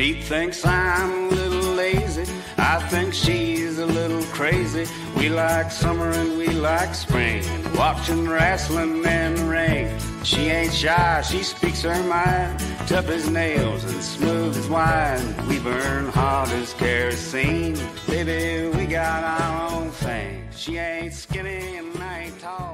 She thinks I'm a little lazy. I think she's a little crazy. We like summer and we like spring. Watching wrestling and rain. She ain't shy, she speaks her mind. Tough as nails and smooth as wine. We burn hot as kerosene. Baby, we got our own thing. She ain't skinny and I ain't tall.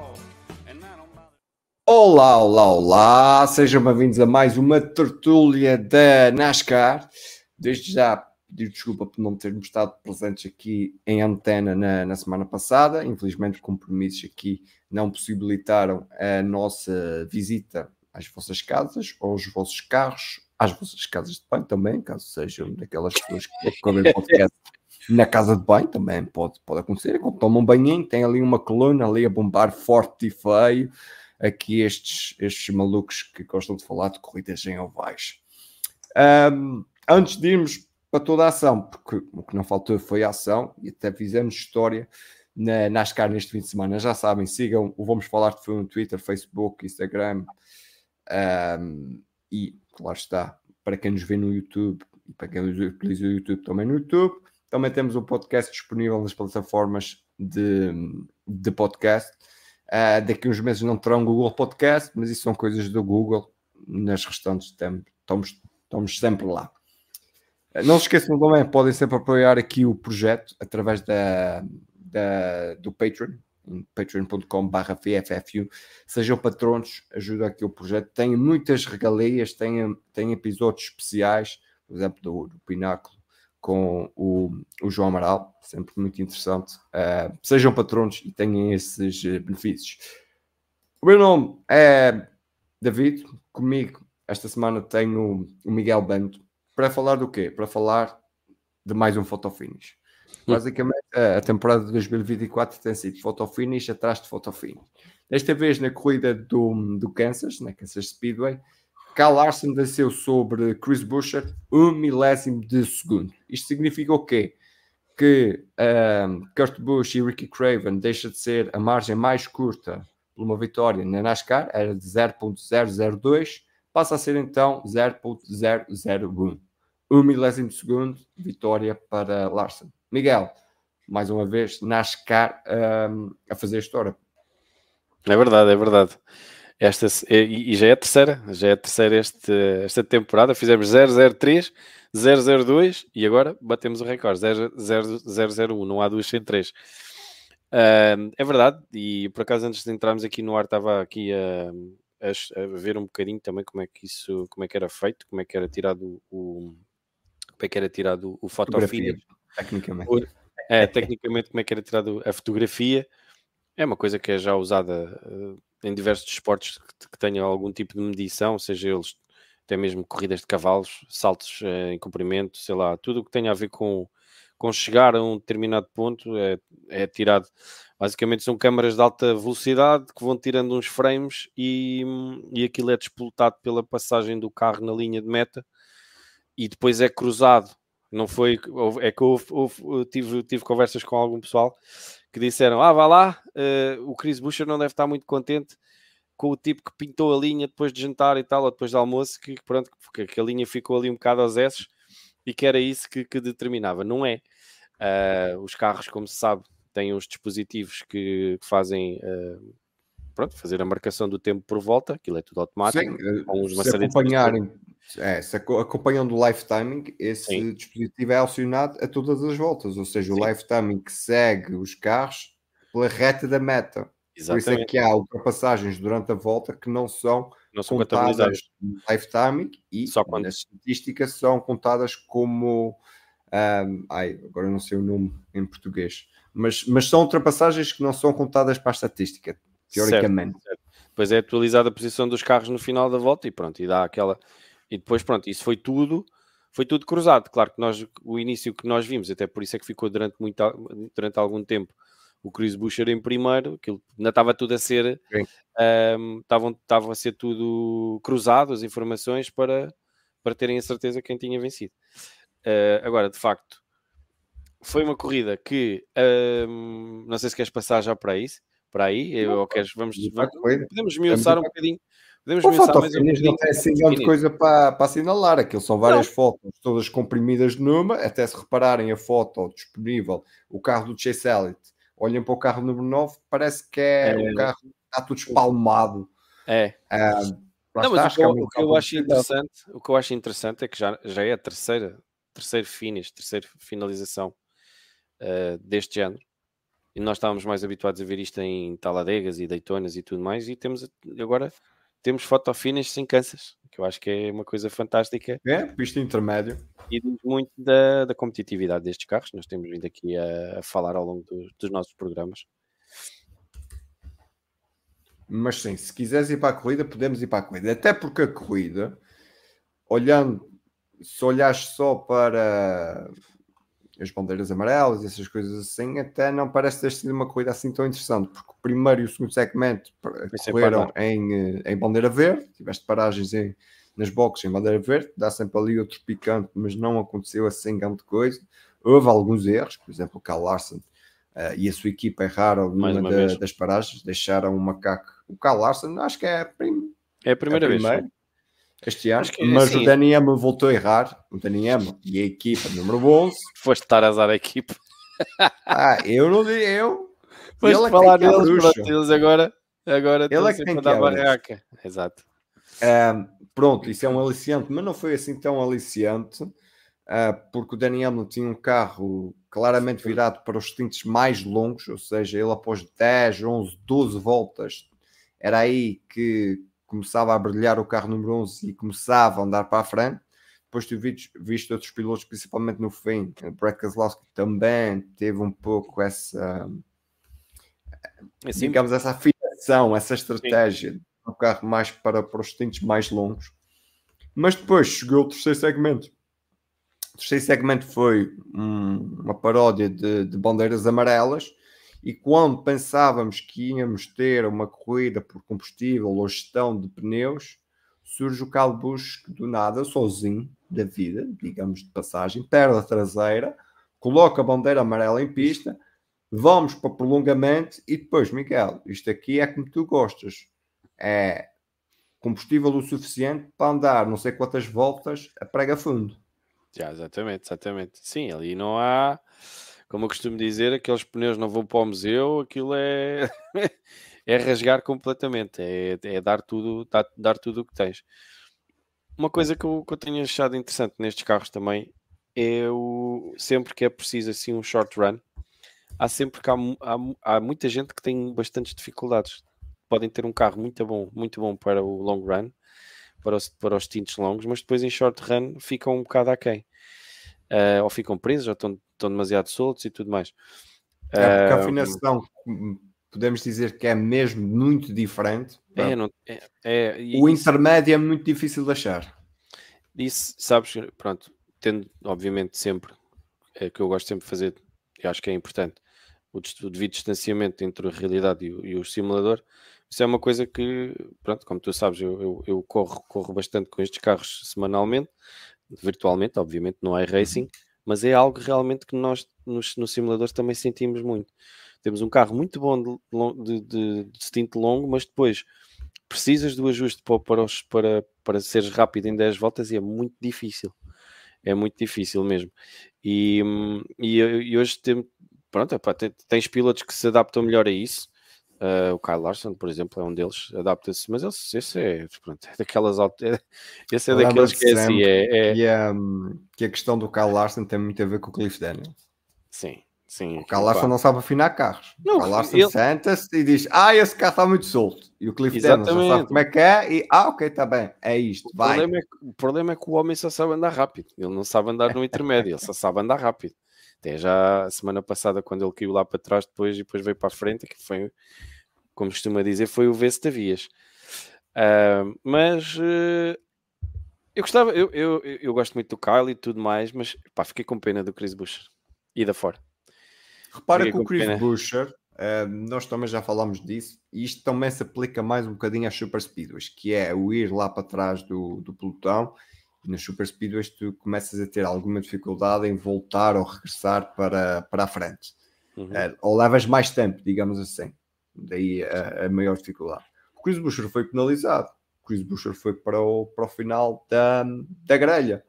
Olá, olá, olá, sejam bem-vindos a mais uma tertúlia da NASCAR. Desde já pedir desculpa por não termos estado presentes aqui em antena na, na semana passada, infelizmente compromissos aqui não possibilitaram a nossa visita às vossas casas, aos vossos carros, às vossas casas de banho também, caso sejam daquelas pessoas que ouvem podcast na casa de banho também pode, pode acontecer, quando tomam banho têm ali uma coluna ali a bombar forte e feio, aqui estes, estes malucos que gostam de falar de corridas em ovais. Um, antes de irmos para toda a ação, porque o que não faltou foi a ação e até fizemos história na NASCAR neste fim de semana. Já sabem, sigam o Vamos Falar de Filme no Twitter, Facebook, Instagram um, e, claro está, para quem nos vê no YouTube e para quem utiliza o YouTube também no YouTube. Também temos o um podcast disponível nas plataformas de, de podcast Uh, daqui a uns meses não terão Google Podcast, mas isso são coisas do Google. Nas restantes estamos, estamos sempre lá. Ah, não se esqueçam também, podem sempre apoiar aqui o projeto através da, da do Patreon, patreon.com.br Sejam patronos, ajudem aqui o projeto. Tem muitas regalias, tem, tem episódios especiais, por exemplo, do, do Pináculo com o, o João Amaral, sempre muito interessante. Uh, sejam patronos e tenham esses eh, benefícios. O meu nome é David, comigo esta semana tenho o Miguel Bento para falar do quê? Para falar de mais um fotofinish. Hum. Basicamente, a temporada de 2024 tem sido fotofinish atrás de fotofinish. Desta vez na corrida do, do Kansas, na Kansas Speedway, Kyle Larson venceu sobre Chris Buescher um milésimo de segundo. Isto significa o quê? Que um, ehm, Kurt Busch e Ricky Craven deixam de ser a margem mais curta por uma vitória na NASCAR, era de 0.002, passa a ser então 0.001. Um milésimo de segundo, vitória para Larson. Miguel, mais uma vez, NASCAR um, ehm, a fazer história. É verdade, é verdade. Esta, e, já é a terceira, já é a terceira este, esta temporada. Fizemos 003, 002 e agora batemos o recorde 001. Não há duas sem três. Uh, é verdade, e por acaso antes de entrarmos aqui no ar, estava aqui a, a, a, ver um bocadinho também como é que isso, como é que era feito, como é que era tirado o, como é que era tirado o fotografia Tecnicamente. é, tecnicamente como é que era tirado a fotografia. É uma coisa que é já usada uh, em diversos esportes que, que tenham algum tipo de medição, seja eles até mesmo corridas de cavalos, saltos eh, em comprimento, sei lá, tudo o que tenha a ver com, com chegar a um determinado ponto é, é tirado. Basicamente são câmaras de alta velocidade que vão tirando uns frames e, e aquilo é despolutado pela passagem do carro na linha de meta e depois é cruzado. Não foi, é que eu, eu tive, tive conversas com algum pessoal que disseram: Ah, vá lá, uh, o Chris Bucher não deve estar muito contente com o tipo que pintou a linha depois de jantar e tal, ou depois de almoço, que pronto, porque que a linha ficou ali um bocado aos S e que era isso que, que determinava. Não é. Uh, os carros, como se sabe, têm uns dispositivos que fazem. Uh, pronto, fazer a marcação do tempo por volta, aquilo é tudo automático. Sim, com se acompanharem, é, se acompanhando o lifetiming, esse Sim. dispositivo é acionado a todas as voltas, ou seja, Sim. o lifetiming que segue os carros pela reta da meta. Exatamente. Por isso é que há ultrapassagens durante a volta que não são, não são contadas no lifetiming e Só quando... as estatísticas são contadas como. Um, ai, agora não sei o nome em português, mas, mas são ultrapassagens que não são contadas para a estatística, teoricamente. Certo, certo. Pois é atualizada a posição dos carros no final da volta e pronto, e dá aquela e depois, pronto, isso foi tudo, foi tudo cruzado. Claro que nós, o início que nós vimos, até por isso é que ficou durante, muito, durante algum tempo o Chris Boucher em primeiro, aquilo ainda estava tudo a ser, estavam um, estavam a ser tudo cruzado, as informações para, para terem a certeza quem tinha vencido. Uh, agora, de facto, foi uma corrida que um, não sei se queres passar já para isso, para aí, não, ou queres, vamos, vamos podemos esmiuçar um bocadinho Podemos o fotofinish não tem assim grande coisa para, para assinalar, aquilo são várias não. fotos, todas comprimidas numa, até se repararem a foto disponível, o carro do Chase Elliott, olhem para o carro número 9, parece que é, é. um carro que está tudo espalmado. É. Ah, não, mas o, que, é o que eu acho interessante, o que eu acho interessante é que já, já é a terceira, terceira finish, terceira finalização uh, deste ano e nós estávamos mais habituados a ver isto em Taladegas e Daytonas e tudo mais, e temos agora temos foto fotofinas sem Kansas, que eu acho que é uma coisa fantástica. É, pista intermédio. E diz muito da, da competitividade destes carros, nós temos vindo aqui a, a falar ao longo do, dos nossos programas. Mas sim, se quiseres ir para a corrida, podemos ir para a corrida. Até porque a corrida, olhando, se olhares só para as bandeiras amarelas, essas coisas assim, até não parece ter sido uma corrida assim tão interessante, porque o primeiro e o segundo segmento correram em, eh, em bandeira verde, tiveste paragens em, nas boxes em bandeira verde, dá sempre ali outro picante, mas não aconteceu assim grande coisa. Houve alguns erros, por exemplo, o Carl Larson uh, eh, e a sua equipa erraram numa da, das paragens, deixaram o um macaco. O Carl Larson, acho que é a, prim... é a primeira é a vez. Primeira este ano, que, é mas assim, o Daniel voltou a errar, o Daniel e a equipa número 11. Foste estar a azar a equipa. ah, eu não dei, eu. Foste ele é falar é deles, agora, agora ele é que tem que é dar barraca. Exato. pronto, isso é um aliciante, mas não foi assim tão aliciante, ah, porque o Daniel tinha um carro claramente virado para os tintes mais longos, ou seja, ele após 10, 11, 12 voltas, era aí que começava a brilhar o carro número 11 e começava a andar para a frente. Depois tu viste, viste outros pilotos, principalmente no fim. O Brad Keselowski também teve um pouco essa, assim, digamos, essa afinação, essa estratégia sim. do carro mais para, para os tintes mais longos. Mas depois chegou o terceiro segmento. O terceiro segmento foi um, uma paródia de, de bandeiras amarelas e quando pensávamos que íamos ter uma corrida por combustível ou gestão de pneus, surge o Calbus que do nada, sozinho, da vida, digamos de passagem, perde a traseira, coloca a bandeira amarela em pista, vamos para prolongamento e depois, Miguel, isto aqui é como tu gostas. É combustível o suficiente para andar não sei quantas voltas a prega fundo. Já, exatamente, exatamente. Sim, ali não há como eu costumo dizer, aqueles pneus não vão para o museu, aquilo é, é rasgar completamente, é, é dar tudo dar, dar tudo o que tens. Uma coisa que eu, que eu tenho achado interessante nestes carros também é o, sempre que é preciso assim um short run, há sempre que há, há, há muita gente que tem bastantes dificuldades. Podem ter um carro muito bom, muito bom para o long run, para os, para os tintes longos, mas depois em short run ficam um bocado aquém. Okay. Uh, ou ficam presos, ou estão estão demasiado soltos e tudo mais. É porque a ah, afinação, podemos dizer que é mesmo muito diferente. É, não, é, é, o isso, intermédio é muito difícil de achar. Isso, sabes, pronto, tendo, obviamente, sempre, é que eu gosto sempre de fazer, e acho que é importante, o, devido distanciamento entre a realidade e o, e o, simulador. Isso é uma coisa que, pronto, como tu sabes, eu, eu, eu corro, corro bastante com estes carros semanalmente, virtualmente, obviamente, não há é racing. Uhum mas é algo realmente que nós nos, nos simuladores também sentimos muito. Temos um carro muito bom de, de, de stint longo, mas depois precisas do ajuste para, para, os, para, para seres rápido em 10 voltas e é muito difícil. É muito difícil mesmo. E, hum, e, eh, e hoje tem, pronto, opa, tem, tens pilotos que se adaptam melhor a isso. Uh, o Kyle Larson, por exemplo, é um deles, adapta-se, mas esse, esse é, pronto, é daquelas. É, esse é daqueles que é assim. É, é... Hum, que a questão do Kyle Larson tem muito a ver com o Cliff Daniel. Sim, sim. O Kyle Larson não sabe afinar carros. Não, o Kyle Larson ele... senta-se e diz: Ah, esse carro está muito solto. E o Cliff Exatamente. Daniel sabe como é que é e ah, ok, está bem, é isto. O vai. Problema é, o problema é que o homem só sabe andar rápido, ele não sabe andar no intermédio, ele só sabe andar rápido. Até já a semana passada, quando ele caiu lá para trás, depois, e depois veio para a frente, que foi, como costuma dizer, foi o Vestavias. Uh, ah, mas uh, eu gostava, eu, eu, eu gosto muito do Kyle e tudo mais, mas pá, fiquei com pena do Chris Boucher e da fora. Repara fiquei que o Chris pena. Buescher, uh, nós também já falámos disso, e isto também se aplica mais um bocadinho às Super Speedways, que é o ir lá para trás do, do pelotão nos super speedways tu começas a ter alguma dificuldade em voltar ou regressar para, para a frente. Uhum. Uh, ou levas mais tempo, digamos assim. Daí a, a maior dificuldade. O Chris Buescher foi penalizado. O Chris Buescher foi para o, para o final da, da grelha.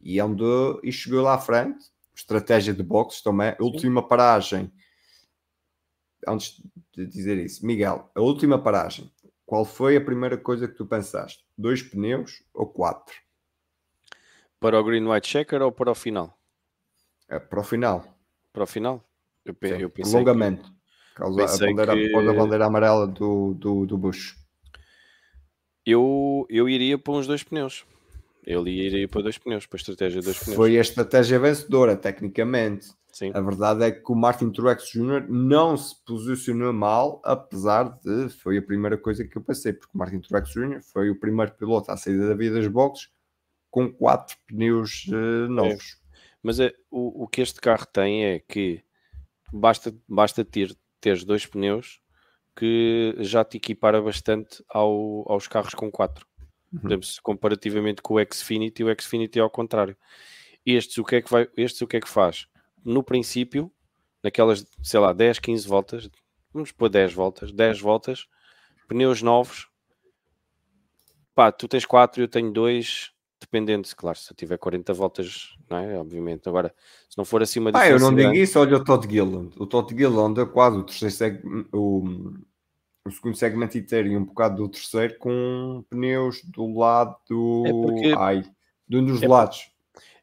E andou é e chegou lá à frente. Estratégia de boxes também. a Última paragem. Antes de dizer isso, Miguel, a última paragem. Qual foi a primeira coisa que tu pensaste? Dois pneus ou quatro? Para o Green White Checker ou para o final? É para o final. Para o final? Eu, pe Sim, eu pensei prolongamento. Que... a bandeira, que... a bandeira amarela do, do, do Bush. Eu, eu iria para uns dois pneus. Ele iria para dois pneus, para a estratégia dois pneus. Foi a estratégia vencedora, tecnicamente. Sim. A verdade é que o Martin Truex Jr. não se posicionou mal, apesar de foi a primeira coisa que eu pensei, porque o Martin Truex Jr. foi o primeiro piloto à saída da vida das boxes com quatro pneus uh, novos. É. Mas é, o, o, que este carro tem é que basta, basta ter, teres dois pneus que já te equipara bastante ao, aos carros com quatro. Uhum. comparativamente com o Xfinity, o Xfinity é ao contrário. Estes o que é que, vai, estes, o que, é que faz? No princípio, naquelas, sei lá, 10, 15 voltas, vamos pôr 10 voltas, 10 voltas, pneus novos, pá, tu tens 4, eu tenho 2, dependente, claro, se eu tiver 40 voltas, não é? Obviamente. Agora, se não for acima Ah, eu não digo grande... isso, olha o Todd Gilland. O Todd Gilland é quase o terceiro seg... o... o segundo segmento inteiro e um bocado do terceiro com pneus do lado do. É porque... Ai, de um dos é lados.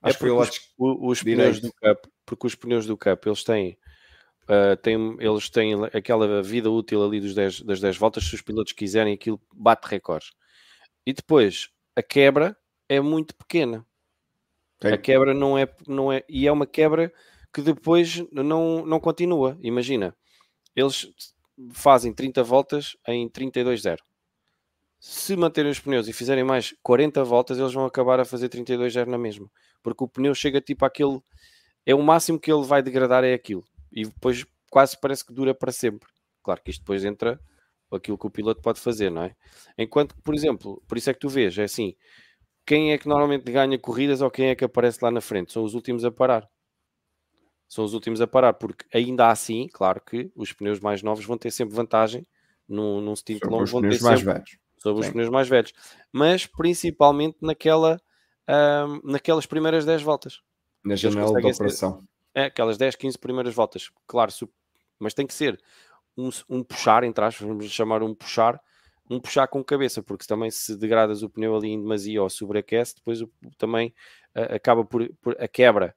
É Acho que foi o lado os, os pneus do Cup, porque os pneus do Cup eles têm. Uh, eles têm aquela vida útil ali dos 10, das 10 voltas, se os pilotos quiserem, aquilo bate recordes. E depois a quebra é muito pequena. Sim. É. A quebra não é, não é. E é uma quebra que depois não, não continua. Imagina, eles fazem 30 voltas em 32-0. Se manterem os pneus e fizerem mais 40 voltas, eles vão acabar a fazer 32-0 na mesma. Porque o pneu chega tipo àquele. É o máximo que ele vai degradar, é aquilo. E depois quase parece que dura para sempre. Claro que isto depois entra aquilo que o piloto pode fazer, não é? Enquanto que, por exemplo, por isso é que tu vês, é assim, quem é que normalmente ganha corridas ou quem é que aparece lá na frente? São os últimos a parar. São os últimos a parar, porque ainda assim, claro que os pneus mais novos vão ter sempre vantagem num, num stint sobre longo. Os pneus mais sempre, velhos. Sobre Sim. os pneus mais velhos. Mas principalmente naquela, naquelas primeiras 10 voltas. Na janela da operação. é, aquelas 10, 15 primeiras voltas. Claro, mas tem que ser um, um puxar, entre aspas, vamos chamar um puxar, um puxar com cabeça, porque também se degradas o pneu ali em demasia ou sobreaquece, depois o, também uh, acaba por, por, a quebra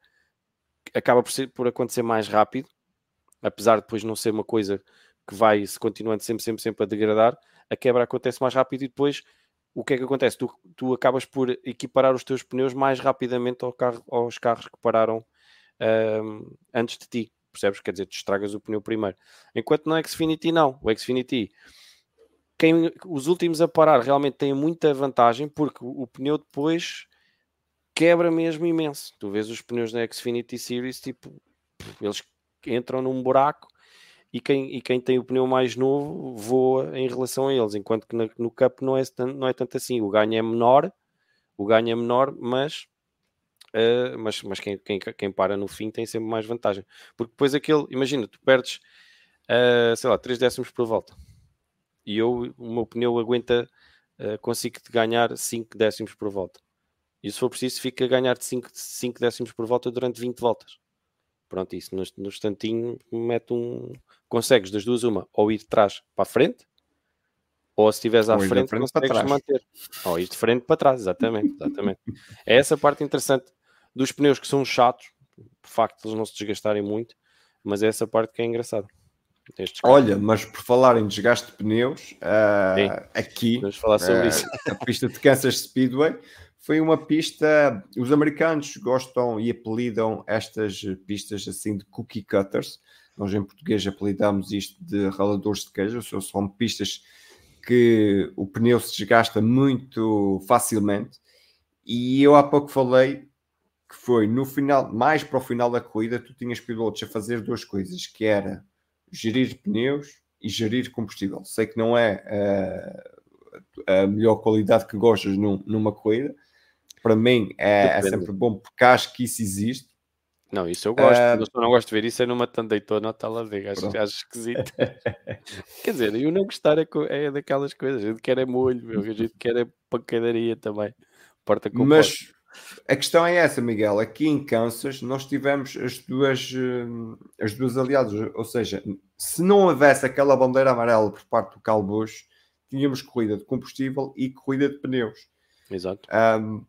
acaba por, ser, por acontecer mais rápido, apesar de depois não ser uma coisa que vai se continuando sempre, sempre, sempre a degradar, a quebra acontece mais rápido e depois o que é que acontece? Tu, tu acabas por equiparar os teus pneus mais rapidamente ao carro, aos carros que pararam um, antes de ti, percebes? Quer dizer, tu estragas o pneu primeiro. Enquanto no Xfinity não, o Xfinity quem, os últimos a parar realmente têm muita vantagem porque o, o pneu depois quebra mesmo imenso. Tu vês os pneus na Xfinity Series, tipo, eles entram num buraco e quem, e quem tem o pneu mais novo voa em relação a eles, enquanto que no, no Cup não é, não é tanto assim. O ganho é menor, o ganho é menor, mas, uh, mas, mas quem, quem, quem para no fim tem sempre mais vantagem. Porque depois aquele, imagina, tu perdes, uh, sei lá, 3 décimos por volta e eu, o meu pneu aguenta, uh, consigo ganhar 5 décimos por volta. E se for preciso, fica a ganhar 5 décimos por volta durante 20 voltas. Pronto, isso no, no instantinho mete um. Consegues das duas uma, ou ir de trás para a frente, ou se estiveres à ou frente, frente consegues para trás. manter. Ou ir de frente para trás, exatamente. exatamente. é essa parte interessante dos pneus que são chatos, de facto eles não se desgastarem muito, mas é essa parte que é engraçada. Olha, mas por falar em desgaste de pneus, uh, aqui Vamos falar sobre uh, isso. a pista de Kansas Speedway foi uma pista. Os americanos gostam e apelidam estas pistas assim de cookie cutters. Nós em português apelidamos isto de raladores de queijo, ou são pistas que o pneu se desgasta muito facilmente. E eu há pouco falei que foi no final, mais para o final da corrida, tu tinhas pilotos a fazer duas coisas, que era gerir pneus e gerir combustível. Sei que não é eh, a, a melhor qualidade que gostas num, numa corrida, para mim é, é, sempre bom porque acho que isso existe. Não, isso eu gosto, uh, eu não gosto de ver isso é numa tandeitona ou taladega, acho, acho esquisito. Quer dizer, eu não gostar é, é daquelas coisas, a gente quer é molho, meu, a gente quer é pancadaria também, porta com Mas, porta a questão é essa, Miguel. Aqui em Kansas nós tivemos as duas, eh, as duas aliadas, ou seja, se não houvesse aquela bandeira amarela por parte do Calbush, tínhamos corrida de combustível e corrida de pneus. Exato. Um,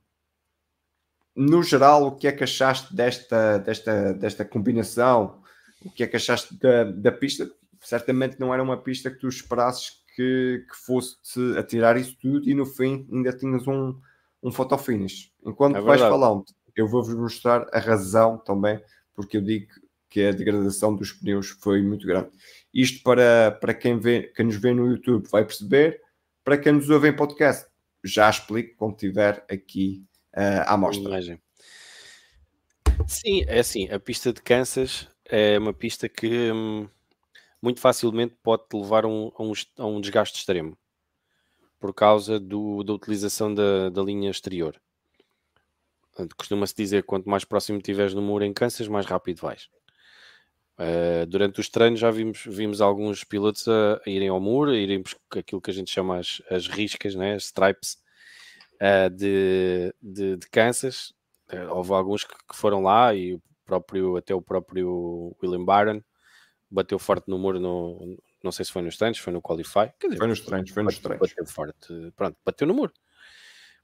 no geral, o que é que achaste desta, desta, desta combinação? O que é que achaste da, da pista? Certamente não era uma pista que tu esperasses que, que fosse-te atirar isso tudo e no fim ainda tinhas um, um fotofinish. Enquanto é vais falando, eu vou-vos mostrar a razão também, porque eu digo que a degradação dos pneus foi muito grande. Isto para, para quem, vê, quem nos vê no YouTube vai perceber, para quem nos ouve em podcast, já explico quando tiver aqui uh, eh, a mostra. Imagem. Sim, é assim, a pista de Kansas é uma pista que hum, muito facilmente pode levar um, a, um, a um desgaste extremo por causa do, da utilização da, da linha exterior. Eh, costuma-se dizer quanto mais próximo tiveres no muro em Kansas, mais rápido vais. Uh, durante os treinos já vimos, vimos alguns pilotos a, a irem ao muro, a irem aquilo que a gente chama as, as riscas, né, as stripes uh, de, de, de, Kansas. Uh, houve alguns que, que, foram lá e o próprio, até o próprio William Byron bateu forte no muro no, não sei se foi nos treinos, foi no Qualify. Dizer, foi nos treinos, foi nos treinos. Bateu forte, pronto, bateu no muro.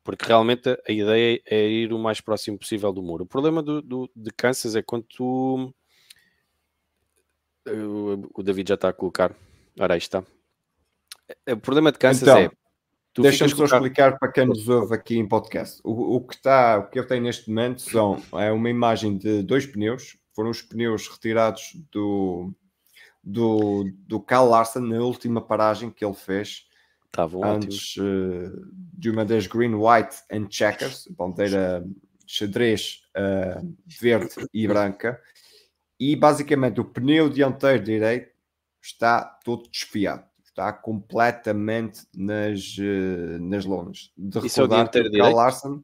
Porque realmente a ideia é ir o mais próximo possível do muro. O problema do, do de Kansas é quando tu. O David já está a colocar. Ora, aí está. É, o problema de Kansas então, é. Deixa-me colocar... explicar para quem nos ouve aqui em podcast. O, o, que, está, o que eu tenho neste momento são, é uma imagem de dois pneus. Foram os pneus retirados do, do, do Carl Larson na última paragem que ele fez antes uh, de uma das Green, White and Checkers, bandeira xadrez uh, verde e branca, e basicamente o pneu dianteiro direito está todo desfiado, está completamente nas, uh, nas lonas. De Isso é o dianteiro direito? Larson,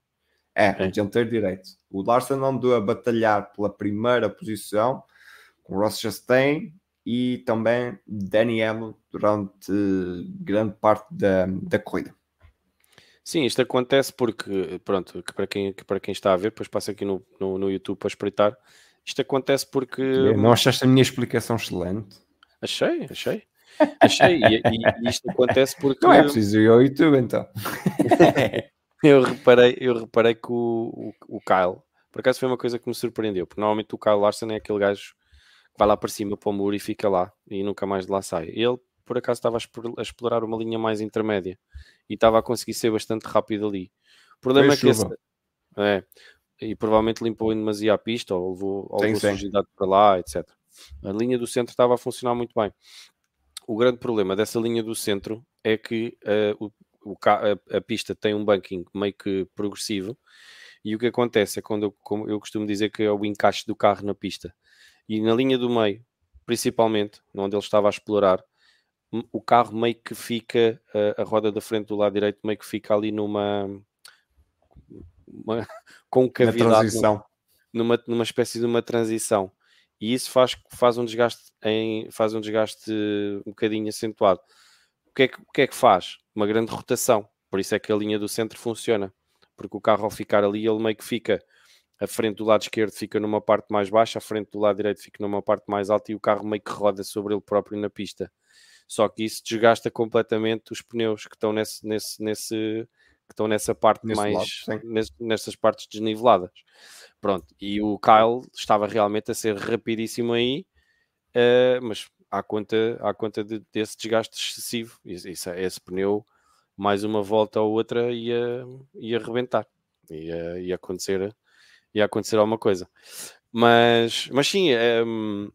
é, é, o dianteiro direito. O Larson andou a batalhar pela primeira posição com o Ross Chastain, e também Daniel durante grande parte da, da corrida. Sim, isto acontece porque, pronto, que para, quem, que para quem está a ver, depois passa aqui no, no, no YouTube para espreitar. Isto acontece porque. Não achaste a minha explicação excelente? Achei, achei. Achei, e, e, isto acontece porque. Não é preciso ir ao YouTube então. eu, reparei, eu reparei que o, o, o Kyle, por acaso foi uma coisa que me surpreendeu, porque normalmente o Kyle Larson é aquele gajo vai lá para cima para o muro e fica lá e nunca mais de lá sai. Ele, por acaso, estava a explorar uma linha mais intermédia e estava a conseguir ser bastante rápido ali. O problema é que esse, é, e provavelmente limpou em demasia a pista ou levou alguma sujidade para lá, etc. A linha do centro estava a funcionar muito bem. O grande problema dessa linha do centro é que uh, o, o, a, a, pista tem um banking meio que progressivo e o que acontece é quando eu, eu costumo dizer que é o encaixe do carro na pista e na linha do meio, principalmente, onde ele estava a explorar, o carro meio que fica, eh, a, roda da frente do lado direito meio que fica ali numa uma concavidade, transição numa, numa espécie de uma transição. E isso faz, faz, um desgaste em, faz um desgaste um bocadinho acentuado. O que, é que, o que é que faz? Uma grande rotação. Por isso é que a linha do centro funciona. Porque o carro ao ficar ali, ele meio que fica a frente do lado esquerdo fica numa parte mais baixa, a frente do lado direito fica numa parte mais alta e o carro meio que roda sobre ele próprio na pista. Só que isso desgasta completamente os pneus que estão nesse, nesse, nesse que estão nessa parte Nesse mais lado, nessas partes desniveladas. Pronto, e o Kyle estava realmente a ser rapidíssimo aí, uh, mas à conta, à conta de, desse desgaste excessivo, esse, esse pneu, mais uma volta ou outra, ia, ia rebentar, ia, ia acontecer ia acontecer alguma coisa. Mas, mas sim, ehm,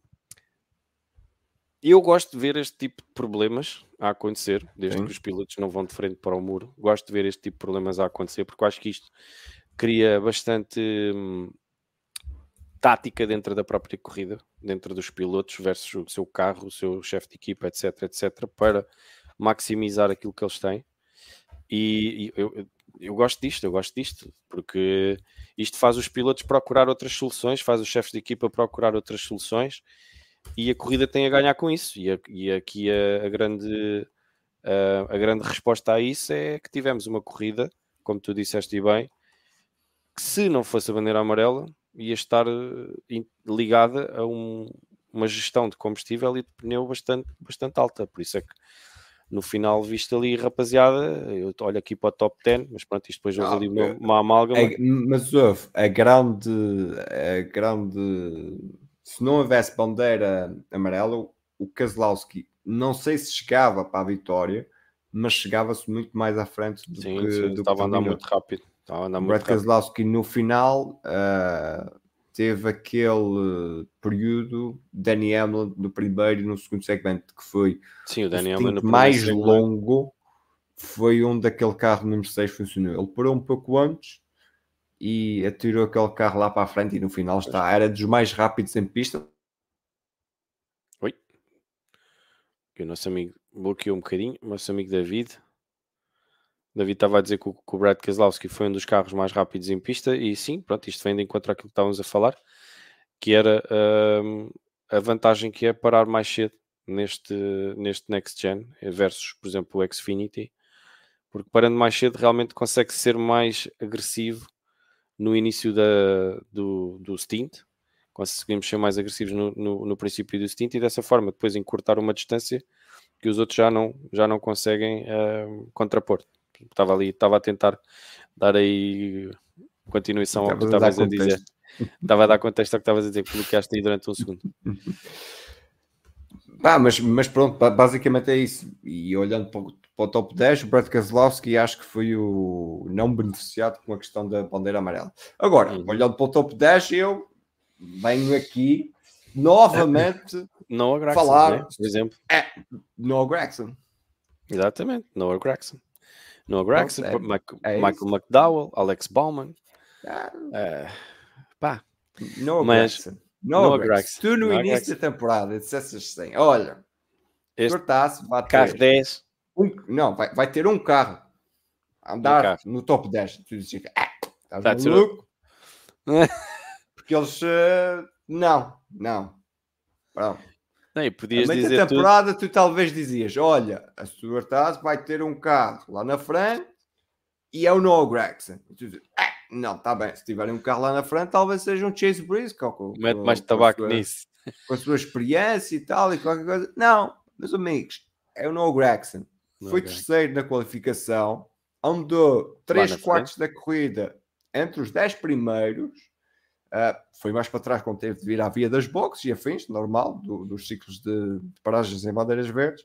eu gosto de ver este tipo de problemas a acontecer, desde sim. que os pilotos não vão de frente para o muro. Gosto de ver este tipo de problemas a acontecer, porque acho que isto cria bastante hum, tática dentro da própria corrida, dentro dos pilotos versus o seu carro, o seu chefe de equipa, etc, etc, para maximizar aquilo que eles têm. E, e eu, eu gosto disto, eu gosto disto, porque isto faz os pilotos procurar outras soluções, faz os chefes de equipa procurar outras soluções e a corrida tem a ganhar com isso. E, a, e aqui a, a grande, a, a, grande resposta a isso é que tivemos uma corrida, como tu disseste bem, que se não fosse a bandeira amarela ia estar eh, ligada a um, uma gestão de combustível e de pneu bastante, bastante alta. Por isso é que no final viste ali, rapaziada, eu olho aqui para o top 10, mas pronto, isto depois houve ah, ali uma, uma amálgama. É, mas a grande, a grande, se não houvesse bandeira amarela, o Keselowski, não sei se chegava para a vitória, mas chegava-se muito mais à frente do sim, que... Sim, do estava a andar muito rápido. Estava a andar muito rápido. no final... Uh, teve aquele eh, período Danny Hamlin no primeiro e no segundo segmento que foi Sim, o Danny Hamlin mais segmento. longo foi onde aquele carro número 6 funcionou. Ele parou um pouco antes e atirou aquele carro lá para a frente e no final está. Era dos mais rápidos em pista. Oi. o nosso amigo bloqueou um bocadinho, o nosso amigo David David estava a dizer que o, que o Brad Keselowski foi um dos carros mais rápidos em pista, e sim, pronto, isto vem de encontro àquilo que estávamos a falar, que era um, a vantagem que é parar mais cedo neste, neste Next Gen versus, por exemplo, o Xfinity, porque parando mais cedo realmente consegue ser mais agressivo no início da, do, do stint, conseguimos ser mais agressivos no, no, no, princípio do stint e dessa forma depois encurtar uma distância que os outros já não, já não conseguem uh, contrapor estava ali, estava a tentar dar aí continuação ao que estavas a dizer. Estava a dar contexto ao que estavas a dizer, que bloqueaste aí durante um segundo. Ah, mas, mas pronto, basicamente é isso. E olhando para, para o top 10, o Brad Keselowski acho que foi o não beneficiado com a questão da bandeira amarela. Agora, Sim. Uhum. olhando para o top 10, eu venho aqui novamente Noah Gregson, falar. Né? Por exemplo. É, Noah Gregson. Exatamente, Noah Gregson. Noah Brax, é, Mac, é Michael McDowell, Alex Bauman. Ah, uh, pá. Noah mas, Braxton. Noah, Noah Braxton. Tu no Noah início Braxton. da temporada disseste assim: olha, cortasse, Cortaço vai carro 10. Um, não, vai, vai ter um carro a andar um carro. no top 10. Tu dizes, ah, estás tá maluco? Porque eles. Uh, não, não. Pronto. Não, e podias a meio dizer da temporada tudo... tu talvez dizias, olha, a Stuart Haas vai ter um carro lá na frente e é o Noah Gregson. E tu dizes, ah, não, está bem, se tiverem um carro lá na frente talvez seja um Chase Briscoe. Com, Mete mais tabaco sua, nisso. Com a sua experiência e tal e qualquer coisa. Não, meus amigos, é o Noah Gregson. Não Foi okay. terceiro na qualificação, andou 3 quartos da corrida entre os 10 primeiros Uh, foi mais para trás quando teve de vir à via das boxes e afins, normal, do, dos ciclos de, paragens em bandeiras verdes,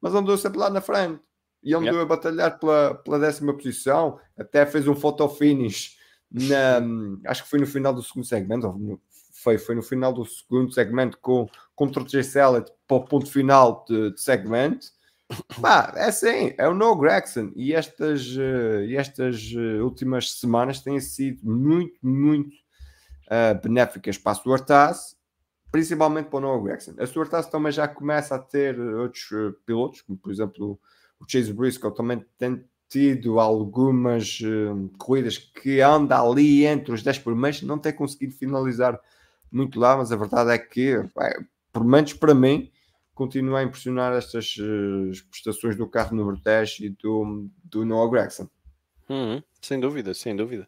mas andou sempre lá na frente. E andou yeah. a batalhar pela, pela décima posição, até fez um photo finish, na, acho que foi no final do segundo segmento, ou no, foi, foi no final do segundo segmento com, contra o Chase Sellet para o ponto final de, de segmento. Pá, é assim, é o no Gregson e estas, uh, estas uh, últimas semanas têm sido muito, muito uh, benéficas para a Suartaz, principalmente para o Noah Gregson. A Suartaz também já começa a ter eh, outros uh, pilotos, como por exemplo o Chase Briscoe também tem tido algumas uh, corridas que anda ali entre os 10 primeiros, não tem conseguido finalizar muito lá, mas a verdade é que, bem, por menos para mim, continua a impressionar estas uh, prestações do carro número 10 e do, do Noah Gregson. Uhum. sem dúvida, sem dúvida.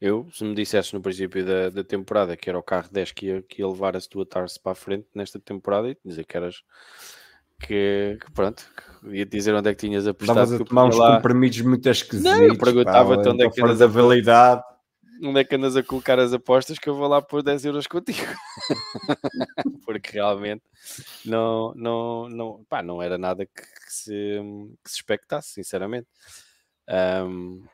Eu, se me dissesse no princípio da, da temporada que era o carro 10 que ia, que ia levar a tua Tarse para a frente nesta temporada, e dizer que eras que, que pronto, que ia dizer onde é que tinhas apostado. Estavas a tomar uns lá... compromissos muito esquisitos. Não, eu perguntava-te onde é que andas a Onde é que andas a colocar as apostas que eu vou lá pôr 10 euros contigo? Porque realmente não, não, não, pá, não era nada que, que se, que se expectasse, sinceramente. Um,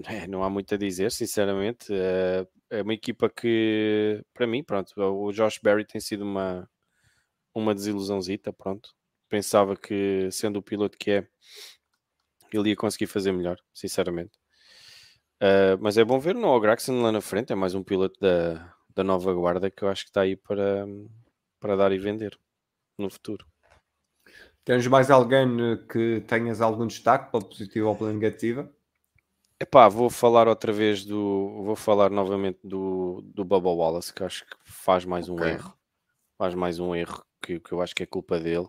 É, não há muito a dizer, sinceramente. Eh, é uma equipa que, para mim, pronto, o Josh Berry tem sido uma, uma desilusãozita, pronto. Pensava que, sendo o piloto que é, ele ia conseguir fazer melhor, sinceramente. Uh, mas é bom ver não, o Graxon lá na frente, é mais um piloto da, da nova guarda que eu acho que está aí para, para dar e vender no futuro. Tens mais alguém eh, que tenhas algum destaque, pela positiva ou pela negativa? Epá, vou falar outra vez do. Vou falar novamente do, do Bubba Wallace, que acho que faz mais okay. um erro. Faz mais um erro que, que eu acho que é culpa dele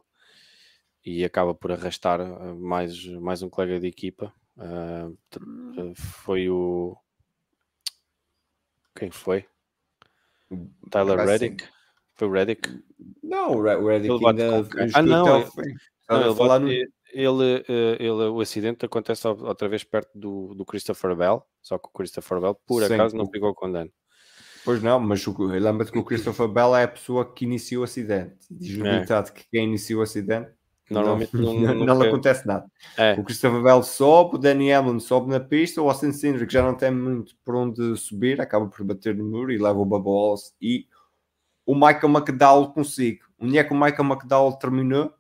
e acaba por arrastar eh, mais, mais um colega de equipa. Uh, foi o. Quem foi? Tyler Reddick? Foi o Reddick? Não, o Reddick ainda. Ah, não. Ele, ele, bate, ah, no ele, eh, ele, o acidente acontece outra vez perto do, do Christopher Bell, só que o Christopher Bell, por Sim. acaso, não ficou com dano. Pois não, mas lembra-te que o Christopher Bell é a pessoa que iniciou o acidente. Diz o é. ditado que quem iniciou o acidente Normalmente não, não, não, não acontece nada. É. O Christopher Bell sobe, o Danny Hamlin sobe na pista, o Austin Sindri, que já não tem muito por onde subir, acaba por bater no muro e leva o Bubba e o Michael McDowell consigo. Onde é que o Michael McDowell terminou?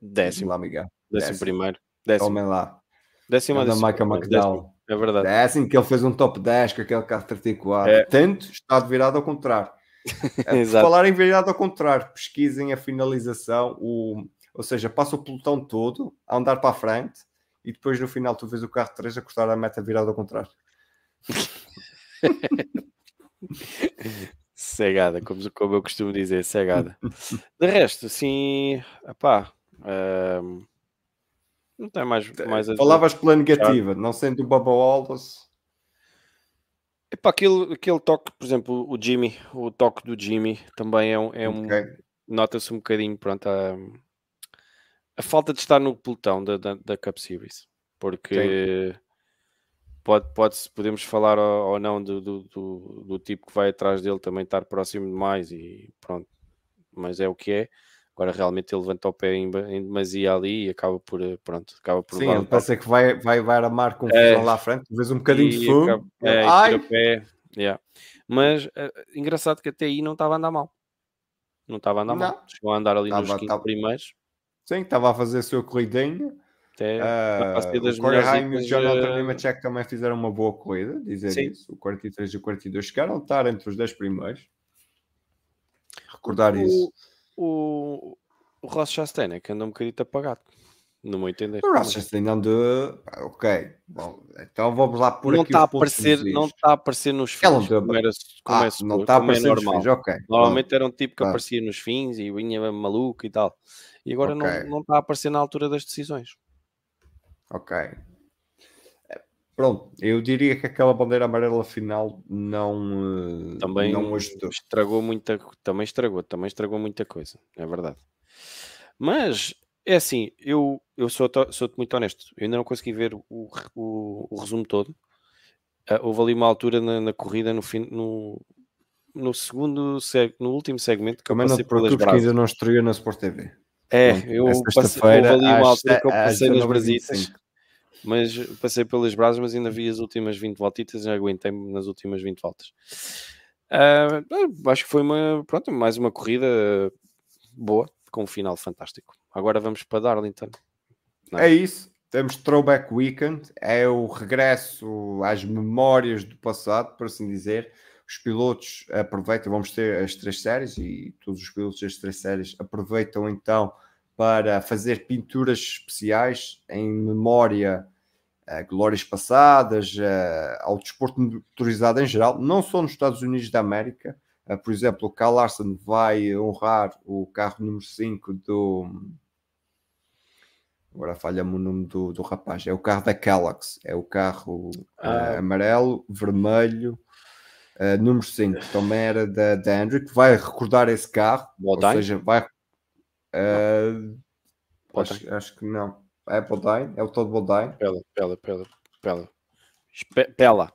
Décimo. Lá, Miguel. Décimo, décimo primeiro. Décimo. Tomem lá. Décimo, da Michael McDowell. É verdade. Décimo, que ele fez um top 10 com aquele carro 34. É. Tanto está virado ao contrário. É, Exato. Falar em virado ao contrário, pesquisem a finalização, o, ou seja, passa o pelotão todo a andar para a frente e depois no final tu vês o carro 3 a cortar a meta virado ao contrário. cegada, como, como eu costumo dizer, cegada. De resto, assim, pá, Uh, não tem mais, eh, mais Falavas pela negativa, não sendo o Bubba Wallace. Epá, aquele, aquele toque, por exemplo, o Jimmy, o toque do Jimmy também é um. É um okay. Nota-se um bocadinho, pronto, a, a, falta de estar no pelotão da, da, da Cup Series, porque pode, pode podemos falar ou, ou não do, do, do, do, tipo que vai atrás dele também estar próximo demais e pronto, mas é o que é. Agora realmente ele levanta o pé em, em demasia ali e acaba por, eh, pronto, acaba por... Sim, ele parece que vai, vai, vai armar confusão é, lá à frente, talvez um bocadinho de fogo. é, Ai! Pé, yeah. Mas é, engraçado que até aí não estava a andar mal. Não estava a andar não. mal. Chegou a andar ali tava, nos 15 tava. primeiros. Sim, estava a fazer a sua corridinha. Até uh, o Corey Haim e o Jonathan eh, Nemechek também fizeram uma boa corrida, dizer Sim. isso. O 43 e o 42 chegaram a estar entre os 10 primeiros. Recordar o, isso o, o Ross Chastain é que anda um bocadinho apagado. não me entender. O Ross Chastain andou. Ok, bom, então vamos lá por não aqui. Tá aparecer, não está a aparecer nos fins. Ela não, era, ah, é, não está a é aparecer é normal. Fins, okay. Normalmente era um tipo que ah. aparecia nos fins e vinha maluco e tal. E agora okay. não, não está a aparecer na altura das decisões. Ok. Pronto, eu diria que aquela bandeira amarela final não eh, também não ajudou. estragou muita, também estragou, também estragou muita coisa, é verdade. Mas é assim, eu eu sou sou muito honesto, eu ainda não consegui ver o, o, o resumo todo. Ah, houve ali uma altura na, na corrida no fim no no segundo no último segmento que também eu passei não pelas que ainda não estreou na Sport TV. É, eu é passei, houve ali uma altura que eu passei nas brasitas mas passei pelas brasas, mas ainda vi as últimas 20 voltitas e aguentei-me nas últimas 20 voltas. Uh, acho que foi uma, pronto, mais uma corrida boa, com um final fantástico. Agora vamos para Darlington. Não. É isso, temos Throwback Weekend, é o regresso às memórias do passado, por assim dizer. Os pilotos aproveitam, vamos ter as três séries e todos os pilotos das três séries aproveitam então para fazer pinturas especiais em memória a glórias passadas, a, ao desporto motorizado em geral, não só nos Estados Unidos da América. A, por exemplo, o Carl Larson vai honrar o carro número 5 do. Agora falha-me o nome do, do rapaz. É o carro da Calax. É o carro ah. Eh, amarelo, vermelho, eh, número 5. Também era da, da que vai recordar esse carro. ou seja, vai ah, acho, acho, que não. É Bodine? É o Todd Bodine? Pela, pela, pela, pela. pela.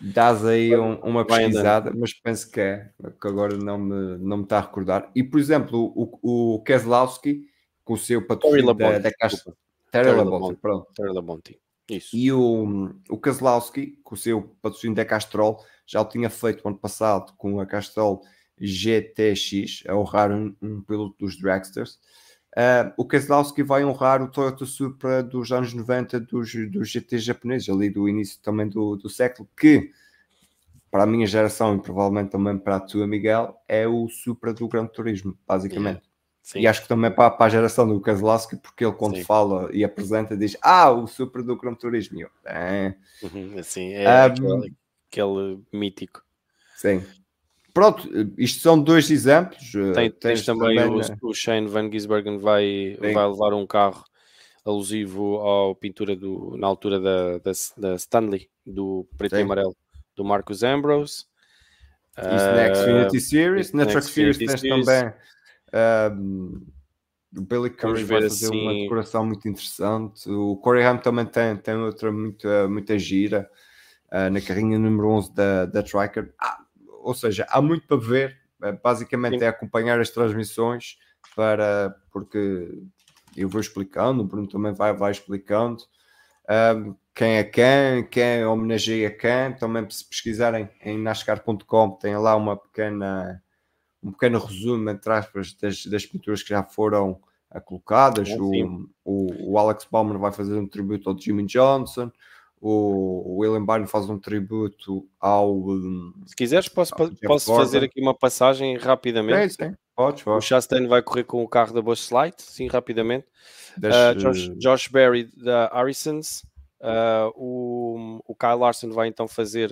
Dás aí Um, uma pesquisada, mas penso que é, que agora não me, não me está a recordar. E, por exemplo, o, o Keselowski, com o seu patrocínio da, da caixa... Terry Labonte, pronto. Terry Labonte, isso. E o, o Keselowski, com o seu patrocínio da Castrol, já o tinha feito ano passado com a Castrol GTX, a honrar um, um piloto dos Dragsters. Uh, o Keselowski vai honrar o Toyota Supra dos anos 90 dos, dos GT japoneses, ali do início também do, do século, que para a minha geração e provavelmente também para a tua, Miguel, é o Supra do Grande Turismo, basicamente. Yeah. E acho que também para, para a geração do Keselowski, porque ele quando Sim. fala e apresenta diz, ah, o Supra do Grande Turismo. E eu, é. Uhum, sim, é um, ah, aquele, hum. aquele mítico. Sim. Pronto, isto são dois exemplos. Eh, tem, tens, também, também o, né? o, Shane Van Gisbergen vai, vai levar um carro alusivo à pintura do, na altura da, da, da Stanley, do preto Sim. e amarelo, do Marcus Ambrose. Isso uh, na Xfinity ah, Series, na Truck Series tens também um, o Billy Curry vai fazer assim... uma decoração muito interessante. O Corey Ham também tem, tem outra muita, eh, muita gira uh, na carrinha número 11 da, da Triker. Ah, ou seja, há muito para ver, eh, basicamente Sim. é acompanhar as transmissões para porque eu vou explicando, o Bruno também vai, vai explicando um, quem é quem, quem homenageia quem, também se pesquisarem em nascar.com tem lá uma pequena um pequeno resumo entre aspas das, das pinturas que já foram ah, colocadas. o, o, o, Alex Palmer vai fazer um tributo ao Jimmy Johnson, o William Byrne faz um tributo ao. Hum, Se quiseres, posso, posso fazer aqui uma passagem rapidamente. É, sim. Pode, pode. O Chastain vai correr com o carro da Bush Light, sim, rapidamente. Uh, Josh, Josh, Berry da Harrisons. Uh, o, o Kyle Larson vai então fazer.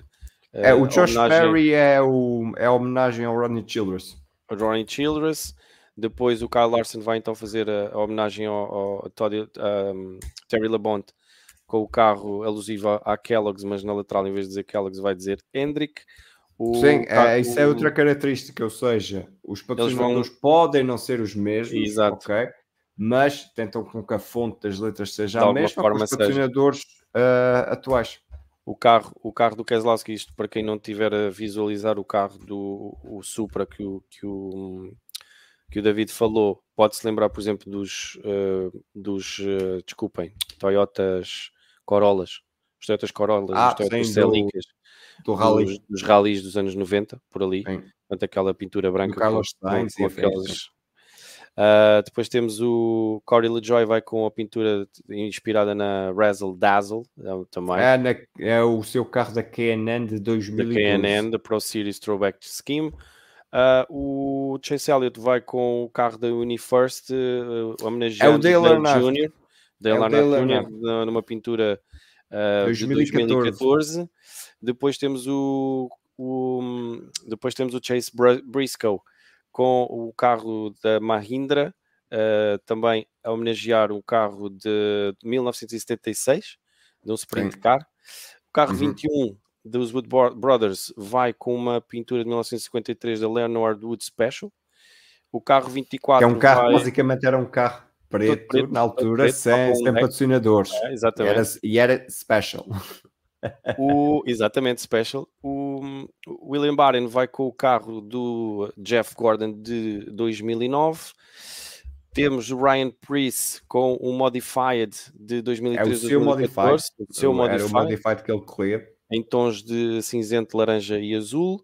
Uh, é, o ah, Josh homenagem... Berry é, o, é a homenagem ao Ronnie Childress. Ronnie Childress. Depois o Kyle Larson vai então fazer a, a homenagem ao, ao, ao um, Terry Labonte com o carro alusivo à Kellogg's, mas na lateral, em vez de dizer Kellogg's, vai dizer Hendrick. O Sim, é, isso é outra característica, ou seja, os patrocinadores vão... podem não ser os mesmos, Exato. ok? Mas tentam com que a fonte das letras seja a mesma forma os patrocinadores uh, atuais. O carro, o carro do Keselowski, isto para quem não tiver a visualizar o carro do o Supra que o, que o, que o David falou, pode-se lembrar, por exemplo, dos, uh, dos uh, desculpem, Toyotas Corollas, os Toyotas Corollas, ah, os Toyotas Celicas, do, do dos, dos ralis dos anos 90, por ali, sim. portanto aquela pintura branca Carlos com, Stein, com, aquelas... Uh, depois temos o Corey LeJoy vai com a pintura inspirada na Razzle Dazzle é também. É, na, é o seu carro da K&N de 2012. Da K&N, da Pro Series Throwback Scheme. Uh, o Chase Elliott vai com o carro da UniFirst, uh, homenageando é o Dale Jr da Elana é Cunha, numa pintura uh, ah, 2014. de 2014. Depois temos o, o, depois temos o Chase Briscoe com o carro da Mahindra, uh, também a homenagear o carro de, de 1976, de um sprint car. O carro uhum. 21 dos Wood Brothers vai com uma pintura de 1953 da Leonard Wood Special. O carro 24 é um carro, vai... basicamente era um carro preto, preto na altura, preto, sem, sem patrocinadores. É, exatamente. E era, e era special. O, exatamente, special. O, William Barron vai com o carro do Jeff Gordon de 2009. Temos o Ryan Priest com o Modified de 2013. É o seu 2014, Modified. O seu modified. o Modified que ele corria. Em tons de cinzento, laranja e azul.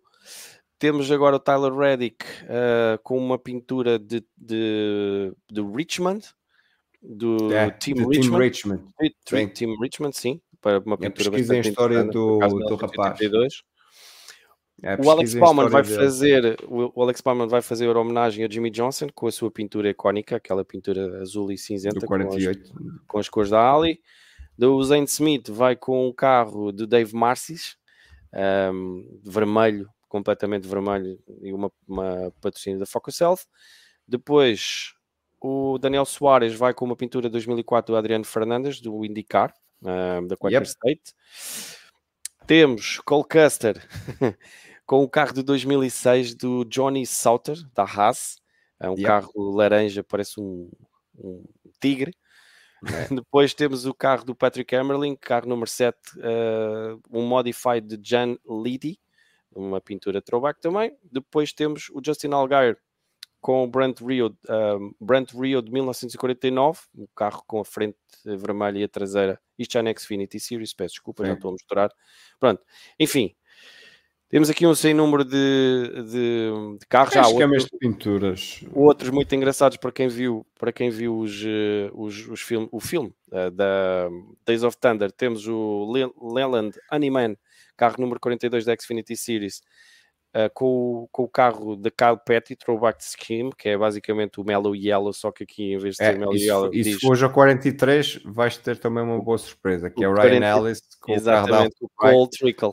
Temos agora o Tyler Reddick uh, com uma pintura de, de, de Richmond, do é, Team, Richmond. Team Richmond. Team Richmond, sim, para uma pintura é, pesquisem a história do, do rapaz. É, o Alex Palmer vai dele. fazer o Alex Palmer vai fazer homenagem a Jimmy Johnson com a sua pintura icónica, aquela pintura azul e cinzenta com as, com as, cores da Ali. Do Zane Smith vai com o carro do Dave Marcis, um, ehm, vermelho completamente vermelho e uma, uma patrocínio da Focus Health. Depois o Daniel Soares vai com uma pintura de 2004 do Adriano Fernandes, do IndyCar, ah, da Quaker yep. State. Temos Cole Custer com o carro de 2006 do Johnny Sauter, da Haas. É um yep. carro laranja, parece um, um tigre. É. Depois temos o carro do Patrick Emerling, carro número 7, uh, ah, um modified de Jan Liddy, uma pintura throwback também. Depois temos o Justin Algar com o Brent Rio, um, Brent Rio de 1949, o um carro com a frente vermelha e a traseira. Isto já na Xfinity Series, peço desculpa, Sim. já estou a misturar. Pronto, enfim, temos aqui um sem número de, de, de carros. Há ah, é outros, pinturas. Outros muito engraçados para quem viu, para quem viu os, eh, os, os film, o filme uh, da Days of Thunder. Temos o Leland Honeyman carro número 42 da Xfinity Series, Uh, com, com, o carro da Kyle Petty, Throwback Scheme, que é basicamente o Mellow Yellow, só que aqui em vez de ser é, Mellow isso, Yellow. E se hoje a 43 vais ter também uma boa surpresa, que o é o Ryan 40... Ellis com Exatamente, o carro da Cold Trickle.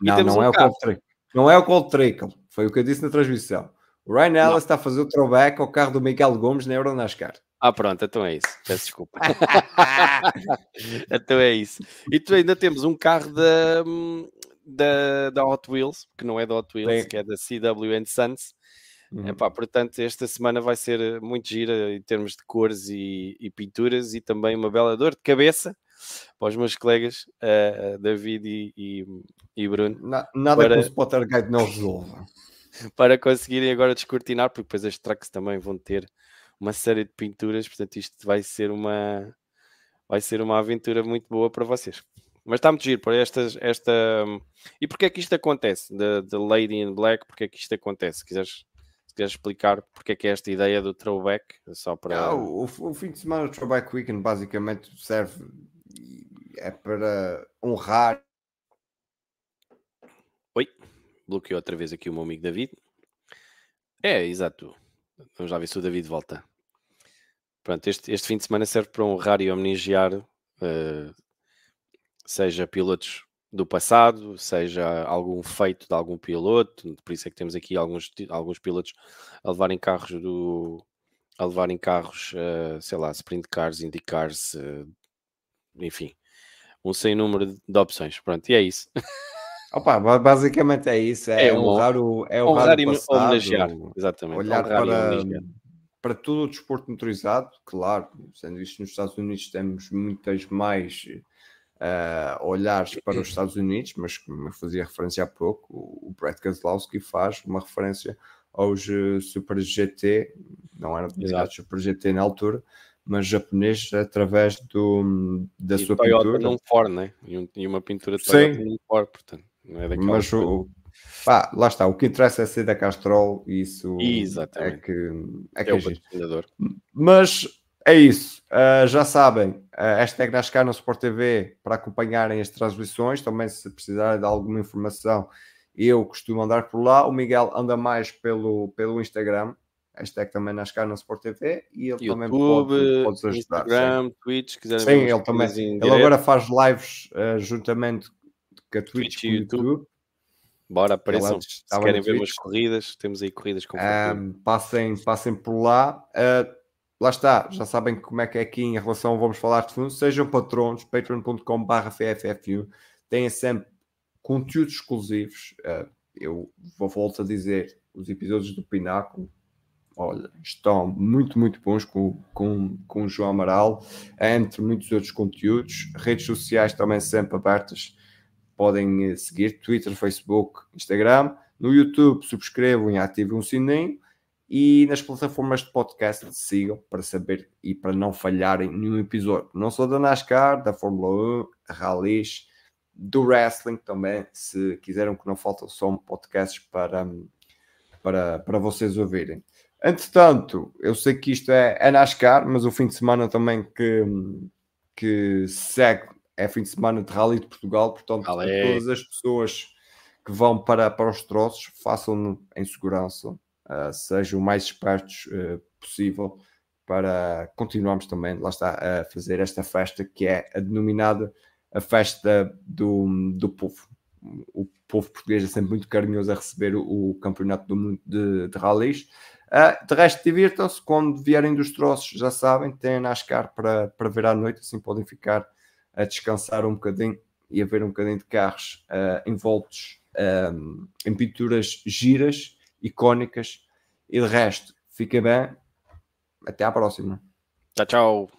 Não, não, um é o Cold Trickle. Não é o Cold Trickle, foi o que eu disse na transmissão. O Ryan Ellis está a fazer o throwback ao carro do Miguel Gomes na Euro NASCAR. Ah, pronto, então é isso. Peço desculpa. então é isso. E tu ainda temos um carro da, hum, da, da Hot Wheels, que não é da Hot Wheels, Sim. que é da CW Sons. Uhum. Epá, portanto, esta semana vai ser eh, muito gira em termos de cores e, e pinturas e também uma bela dor de cabeça para os meus colegas uh, David e, e, e Bruno. Na, nada para... que o Spotter Guide não resolva. para conseguirem agora descortinar, porque depois as tracks também vão ter uma série de pinturas, portanto isto vai ser uma vai ser uma aventura muito boa para vocês. Mas está muito giro por estas, esta e porquê é que isto acontece da Lady in Black, porque é que isto acontece? Se quiseres, se quiseres explicar porquê é que é esta ideia do throwback só para ah, o, o, fim de semana do Throwback Weekend basicamente serve é para honrar Oi, bloqueou outra vez aqui o meu amigo David. É, exato. Vamos lá ver se o David volta. Pronto, este, este fim de semana serve para honrar e homenagear, uh, seja pilotos do passado, seja algum feito de algum piloto, por isso é que temos aqui alguns, alguns pilotos a levarem carros do a levarem carros, uh, sei lá, sprint cars, IndyCars, uh, eh, enfim, um sem número de opções. Pronto, e é isso. Opa, basicamente é isso. É, é um, honrar o, é homenagear. Exatamente. Olhar para, para todo o desporto motorizado, claro, sendo isto nos Estados Unidos temos muitas mais uh, olhares para os Estados Unidos, mas como eu fazia referência há pouco, o Brad Keselowski faz uma referência aos eh, Super GT, não era utilizado Super GT na altura, mas japonês através do, hum, da e sua Toyota pintura. Toyota não Ford, né? E, uma pintura de Toyota não Ford, portanto. Não é Mas que... o, lá está, o que interessa é ser da Castrol, isso é Exatamente. é que é, que é, é Mas é isso, uh, já sabem, uh, hashtag NASCAR no Sport TV para acompanharem as transmissões, também se precisarem de alguma informação, eu costumo andar por lá, o Miguel anda mais pelo, pelo Instagram, hashtag também NASCAR no Sport TV, e ele YouTube, também pode, pode ajudar. Instagram, sim. Twitch, quiserem Sim, ele também, ele agora faz lives uh, juntamente que a Twitch, Twitch e o YouTube. YouTube. Bora, apareçam. Se querem ver umas corridas, temos aí corridas com um, passem, passem por lá. Uh, lá está, já sabem como é que é aqui em relação vamos falar de fundo. Sejam patrões patreon.com.br FFFU. Têm sempre conteúdos exclusivos. Uh, eu vou volto a dizer, os episódios do Pináculo olha, estão muito, muito bons com, com, com o João Amaral, entre muitos outros conteúdos. Redes sociais também sempre abertas podem eh, seguir Twitter, Facebook, Instagram. No YouTube, subscrevam e ativem o sininho. E nas plataformas de podcast sigam para saber e para não falharem nenhum episódio. Não só da NASCAR, da Fórmula 1, da Rallys, do Wrestling também. Se quiseram que não faltam, são podcasts para, hum, para, para vocês ouvirem. Entretanto, eu sei que isto é, é NASCAR, mas o fim de semana também que, hum, que segue é fim de semana de Rally de Portugal, portanto, todas as pessoas que vão para, para os troços façam em segurança, uh, sejam o mais espertos uh, possível para continuarmos também, lá está, a fazer esta festa que é a denominada a festa do, do povo. O povo português é sempre muito carinhoso a receber o, campeonato do mundo de, de rallies. Uh, de resto, divirtam-se. Quando vierem dos troços, já sabem, têm NASCAR para, para ver à noite, assim podem ficar a descansar um bocadinho e a ver um bocadinho de carros uh, envoltos um, ah, em pinturas giras, icónicas. E de resto, fica bem. Até à próxima. Tchau, tchau.